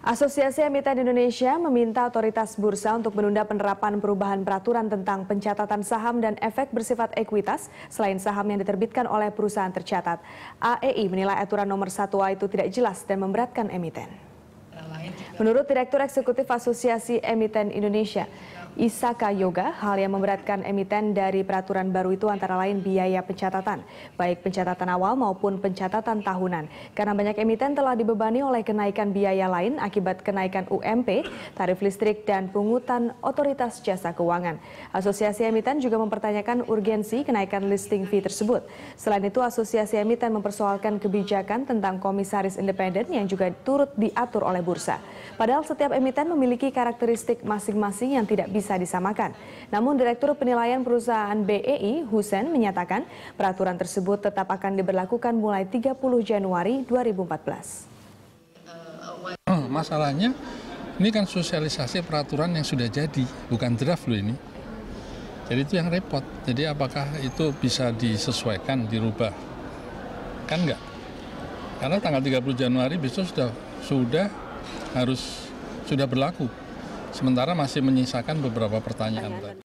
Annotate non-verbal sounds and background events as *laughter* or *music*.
Asosiasi Emiten Indonesia meminta otoritas bursa untuk menunda penerapan perubahan peraturan tentang pencatatan saham dan efek bersifat ekuitas selain saham yang diterbitkan oleh perusahaan tercatat. AEI menilai aturan nomor satu a itu tidak jelas dan memberatkan emiten. Menurut Direktur Eksekutif Asosiasi Emiten Indonesia, Isaka Yoga, hal yang memberatkan emiten dari peraturan baru itu antara lain biaya pencatatan, baik pencatatan awal maupun pencatatan tahunan. Karena banyak emiten telah dibebani oleh kenaikan biaya lain akibat kenaikan UMP, tarif listrik, dan pungutan otoritas jasa keuangan. Asosiasi emiten juga mempertanyakan urgensi kenaikan listing fee tersebut. Selain itu, asosiasi emiten mempersoalkan kebijakan tentang komisaris independen yang juga turut diatur oleh bursa bursa. Padahal setiap emiten memiliki karakteristik masing-masing yang tidak bisa disamakan. Namun Direktur Penilaian Perusahaan BEI, Husen, menyatakan peraturan tersebut tetap akan diberlakukan mulai 30 Januari 2014. *clears throat* Masalahnya ini kan sosialisasi peraturan yang sudah jadi, bukan draft loh ini. Jadi itu yang repot. Jadi apakah itu bisa disesuaikan, dirubah? Kan enggak. Karena tanggal 30 Januari besok sudah sudah harus sudah berlaku. Sementara masih menyisakan beberapa pertanyaan.